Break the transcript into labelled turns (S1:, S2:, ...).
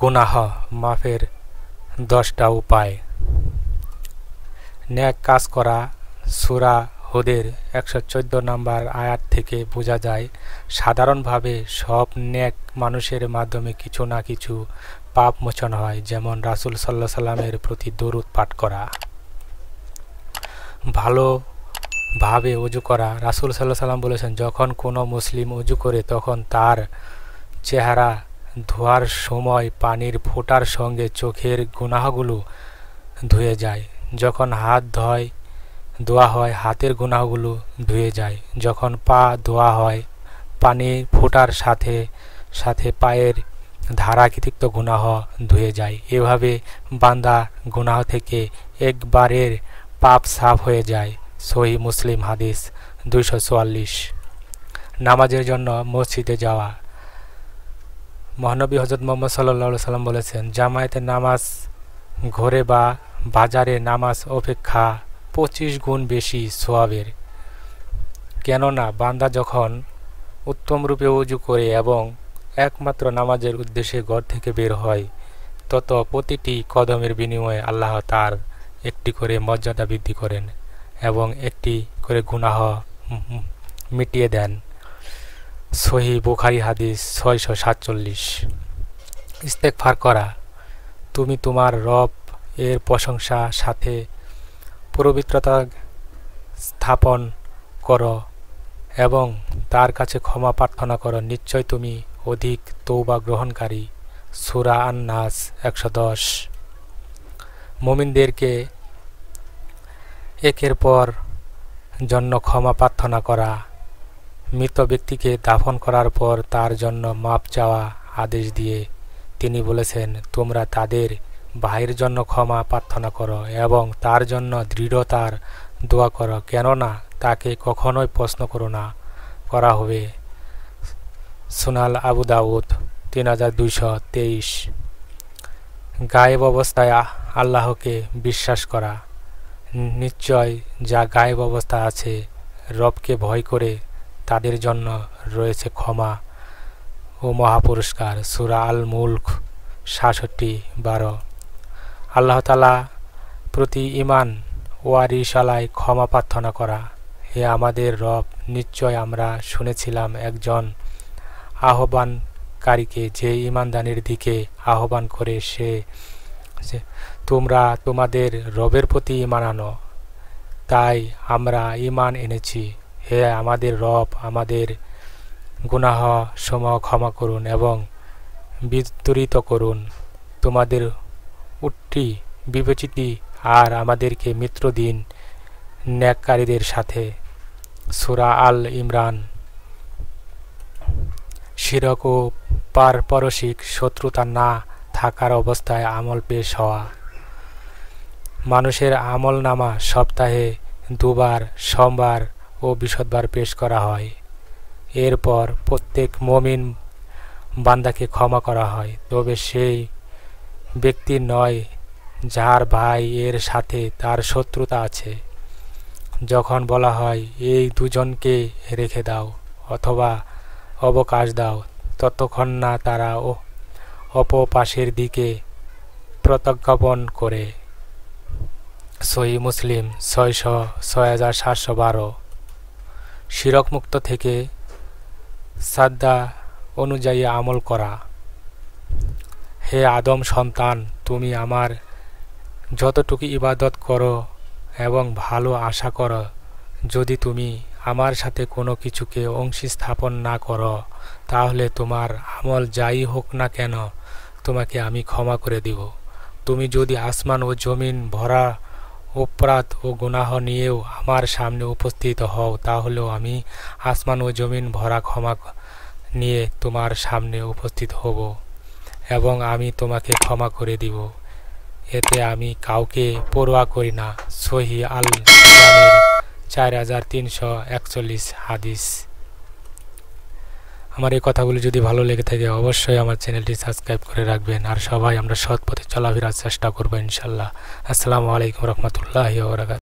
S1: গুনাহ মাফের দশটা উপায় ন্যাক কাজ করা সুরা হুদের একশো চোদ্দো নম্বর আয়াত থেকে বোঝা যায় সাধারণভাবে সব ন্যাক মানুষের মাধ্যমে কিছু না কিছু পাপ মোচন হয় যেমন রাসুল সাল্লাহ সাল্লামের প্রতি দরুদ পাঠ করা ভালো ভাবে অজু করা রাসুল সাল্লাহ সাল্লাম বলেছেন যখন কোনো মুসলিম অজু করে তখন তার চেহারা ধোয়ার সময় পানির ফোটার সঙ্গে চোখের গুনাহগুলো ধুয়ে যায় যখন হাত ধয় ধোয়া হয় হাতের গুনাহগুলো ধুয়ে যায় যখন পা ধোয়া হয় পানি ফোটার সাথে সাথে পায়ের ধারাকৃতিক্ত গুনাহ ধুয়ে যায় এভাবে বান্দা গুনাহ থেকে একবারের পাপ সাফ হয়ে যায় সহি মুসলিম হাদিস দুইশো নামাজের জন্য মসজিদে যাওয়া মহানবী হজরত মোহাম্মদ সাল্লা সাল্লাম বলেছেন জামায়াতে নামাজ ঘরে বা বাজারে নামাজ অপেক্ষা পঁচিশ গুণ বেশি সোয়াবের কেননা বান্দা যখন উত্তমরূপে উজু করে এবং একমাত্র নামাজের উদ্দেশ্যে ঘর থেকে বের হয় তত প্রতিটি কদমের বিনিময়ে আল্লাহ তার একটি করে মর্যাদা বৃদ্ধি করেন এবং একটি করে গুনাহ মিটিয়ে দেন সহি বুখারি হাদিস ছয়শো সাতচল্লিশ ফার করা তুমি তোমার রব এর প্রশংসা সাথে পবিত্রতা স্থাপন করো এবং তার কাছে ক্ষমা প্রার্থনা করো নিশ্চয় তুমি অধিক তৌবা গ্রহণকারী সুরা আন্নাস একশো দশ মোমিনদেরকে একের পর জন্য ক্ষমা প্রার্থনা করা মৃত ব্যক্তিকে দাফন করার পর তার জন্য মাপ চাওয়া আদেশ দিয়ে তিনি বলেছেন তোমরা তাদের ভাইয়ের জন্য ক্ষমা প্রার্থনা করো এবং তার জন্য দৃঢ়তার দোয়া করো কেননা তাকে কখনোই প্রশ্ন করো না করা হবে সোনাল আবু দাউদ তিন হাজার দুইশো তেইশ গায়েব অবস্থায় আল্লাহকে বিশ্বাস করা নিশ্চয় যা গায়েব অবস্থা আছে রবকে ভয় করে তাদের জন্য রয়েছে ক্ষমা ও মহাপুরস্কার সুরা আল মুল্ক সাতষট্টি বারো আল্লাহতালা প্রতি ইমান ওয়ারিশালায় ক্ষমা প্রার্থনা করা হে আমাদের রব নিশ্চয় আমরা শুনেছিলাম একজন আহ্বানকারীকে যে ইমানদানির দিকে আহ্বান করে সে তোমরা তোমাদের রবের প্রতি ইমান আনো তাই আমরা ইমান এনেছি হে আমাদের রব আমাদের গুনাহ সম ক্ষমা করুন এবং বিতরিত করুন তোমাদের উট্টি বিবেচিতি আর আমাদেরকে মিত্র দিন ন্যাককারীদের সাথে সুরা আল ইমরান শিরক ও পারপরশিক শত্রুতা না থাকার অবস্থায় আমল পেশ হওয়া মানুষের আমল নামা সপ্তাহে দুবার সোমবার ও বিশদবার পেশ করা হয় এরপর প্রত্যেক মমিন বান্দাকে ক্ষমা করা হয় তবে সেই ব্যক্তি নয় যার ভাই এর সাথে তার শত্রুতা আছে যখন বলা হয় এই দুজনকে রেখে দাও অথবা অবকাশ দাও ততক্ষণ না তারা ও অপপাশের দিকে প্রত্যাজ্ঞাপন করে সহি মুসলিম ছয়শ ছয় হাজার সাতশো বারো শিরকমুক্ত থেকে শ্রদ্ধা অনুযায়ী আমল করা হে আদম সন্তান তুমি আমার যতটুকু ইবাদত করো এবং ভালো আশা করো যদি তুমি আমার সাথে কোনো কিছুকে অংশী স্থাপন না করো তাহলে তোমার আমল যাই হোক না কেন তোমাকে আমি ক্ষমা করে দিব তুমি যদি আসমান ও জমিন ভরা অপরাধ ও গুনাহ নিয়েও আমার সামনে উপস্থিত হও তাহলেও আমি আসমান ও জমিন ভরা ক্ষমা নিয়ে তোমার সামনে উপস্থিত হব এবং আমি তোমাকে ক্ষমা করে দিব এতে আমি কাউকে পড়োয়া করি না সহি আল চার হাজার তিনশো একচল্লিশ হাদিস আমার এই কথাগুলি যদি ভালো লেগে থাকে অবশ্যই আমার চ্যানেলটি সাবস্ক্রাইব করে রাখবেন আর সবাই আমরা সৎ পথে চলাফেরার চেষ্টা করবো ইনশাল্লাহ আসসালামু আলাইকুম রহমতুল্লাহ